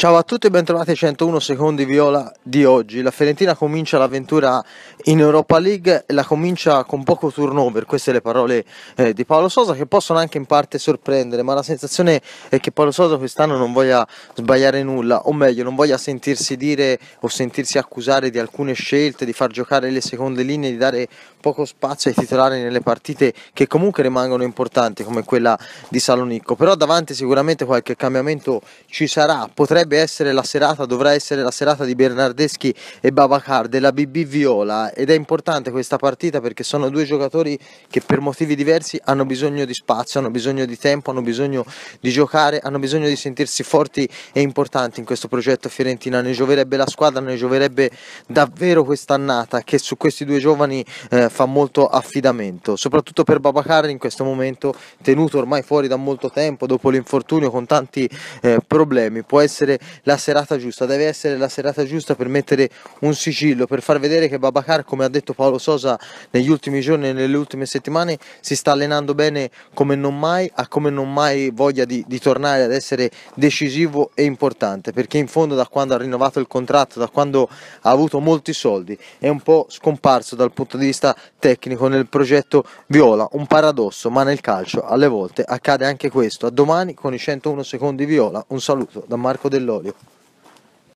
Ciao a tutti e bentornati ai 101 secondi viola di oggi. La Fiorentina comincia l'avventura in Europa League e la comincia con poco turnover, queste le parole eh, di Paolo Sosa che possono anche in parte sorprendere, ma la sensazione è che Paolo Sosa quest'anno non voglia sbagliare nulla, o meglio non voglia sentirsi dire o sentirsi accusare di alcune scelte, di far giocare le seconde linee, di dare poco spazio ai titolari nelle partite che comunque rimangono importanti come quella di Salonicco, però davanti sicuramente qualche cambiamento ci sarà, potrebbe essere la serata, dovrà essere la serata di Bernardeschi e Babacar della BB Viola ed è importante questa partita perché sono due giocatori che per motivi diversi hanno bisogno di spazio, hanno bisogno di tempo, hanno bisogno di giocare, hanno bisogno di sentirsi forti e importanti in questo progetto Fiorentina ne gioverebbe la squadra, ne gioverebbe davvero quest'annata che su questi due giovani eh, fa molto affidamento, soprattutto per Babacar in questo momento tenuto ormai fuori da molto tempo dopo l'infortunio con tanti eh, problemi, può essere la serata giusta, deve essere la serata giusta per mettere un sigillo, per far vedere che Babacar come ha detto Paolo Sosa negli ultimi giorni e nelle ultime settimane si sta allenando bene come non mai, ha come non mai voglia di, di tornare ad essere decisivo e importante perché in fondo da quando ha rinnovato il contratto, da quando ha avuto molti soldi, è un po' scomparso dal punto di vista tecnico nel progetto Viola, un paradosso, ma nel calcio alle volte accade anche questo. A domani con i 101 secondi Viola, un saluto da Marco Dell'Olio.